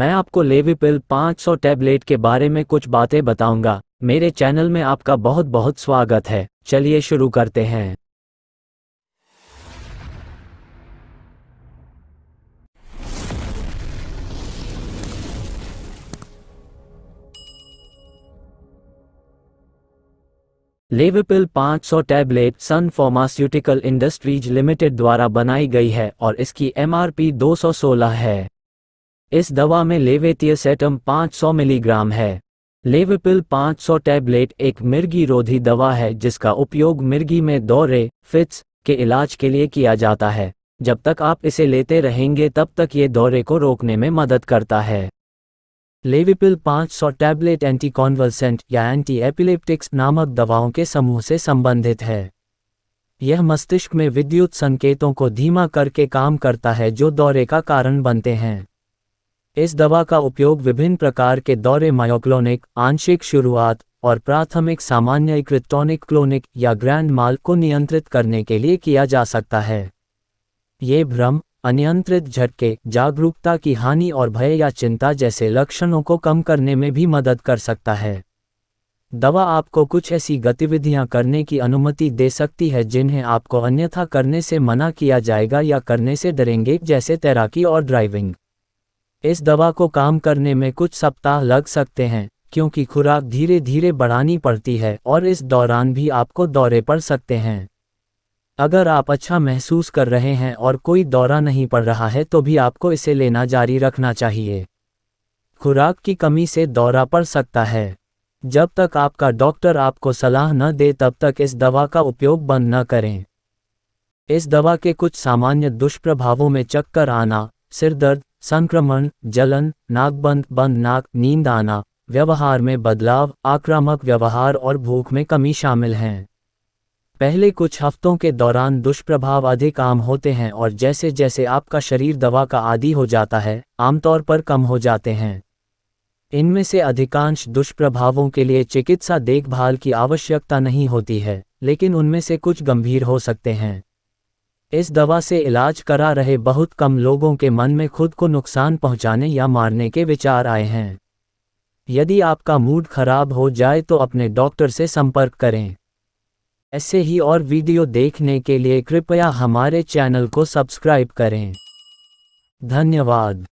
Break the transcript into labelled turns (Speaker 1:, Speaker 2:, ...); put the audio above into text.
Speaker 1: मैं आपको लेवीपिल 500 टैबलेट के बारे में कुछ बातें बताऊंगा मेरे चैनल में आपका बहुत बहुत स्वागत है चलिए शुरू करते हैं Levipil 500 tablet Sun pharmaceutical industries limited द्वारा बनाई गई है और इसकी एमआरपी 216 है इस दवा में लेवेतियसेटम 500 मिलीग्राम है लेवेपिल 500 टैबलेट एक मिर्गी रोधी दवा है जिसका उपयोग मिर्गी में दौरे फिट्स के इलाज के लिए किया जाता है जब तक आप इसे लेते रहेंगे तब तक ये दौरे को रोकने में मदद करता है लेविपिल 500 टैबलेट एंटी कॉन्वर्सेंट या एंटी एपिलेप्टिक्स नामक दवाओं के समूह से संबंधित है यह मस्तिष्क में विद्युत संकेतों को धीमा करके काम करता है जो दौरे का कारण बनते हैं इस दवा का उपयोग विभिन्न प्रकार के दौरे मायोक्लोनिक आंशिक शुरुआत और प्राथमिक सामान्य टॉनिक क्लोनिक या ग्रैंड माल को नियंत्रित करने के लिए किया जा सकता है ये भ्रम अनियंत्रित झटके जागरूकता की हानि और भय या चिंता जैसे लक्षणों को कम करने में भी मदद कर सकता है दवा आपको कुछ ऐसी गतिविधियां करने की अनुमति दे सकती है जिन्हें आपको अन्यथा करने से मना किया जाएगा या करने से डरेंगे जैसे तैराकी और ड्राइविंग इस दवा को काम करने में कुछ सप्ताह लग सकते हैं क्योंकि खुराक धीरे धीरे बढ़ानी पड़ती है और इस दौरान भी आपको दौरे पड़ सकते हैं अगर आप अच्छा महसूस कर रहे हैं और कोई दौरा नहीं पड़ रहा है तो भी आपको इसे लेना जारी रखना चाहिए खुराक की कमी से दौरा पड़ सकता है जब तक आपका डॉक्टर आपको सलाह न दे तब तक इस दवा का उपयोग बंद न करें इस दवा के कुछ सामान्य दुष्प्रभावों में चक्कर आना सिर दर्द संक्रमण जलन नाकबंद बंद नाक नींद आना व्यवहार में बदलाव आक्रामक व्यवहार और भूख में कमी शामिल हैं पहले कुछ हफ्तों के दौरान दुष्प्रभाव अधिक आम होते हैं और जैसे जैसे आपका शरीर दवा का आदि हो जाता है आमतौर पर कम हो जाते हैं इनमें से अधिकांश दुष्प्रभावों के लिए चिकित्सा देखभाल की आवश्यकता नहीं होती है लेकिन उनमें से कुछ गंभीर हो सकते हैं इस दवा से इलाज करा रहे बहुत कम लोगों के मन में खुद को नुकसान पहुंचाने या मारने के विचार आए हैं यदि आपका मूड खराब हो जाए तो अपने डॉक्टर से संपर्क करें ऐसे ही और वीडियो देखने के लिए कृपया हमारे चैनल को सब्सक्राइब करें धन्यवाद